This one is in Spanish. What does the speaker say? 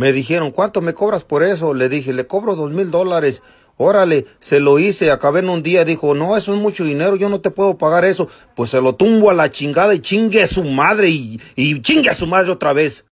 Me dijeron, ¿cuánto me cobras por eso? Le dije, le cobro dos mil dólares. Órale, se lo hice, acabé en un día, dijo, no, eso es mucho dinero, yo no te puedo pagar eso. Pues se lo tumbo a la chingada y chingue a su madre y, y chingue a su madre otra vez.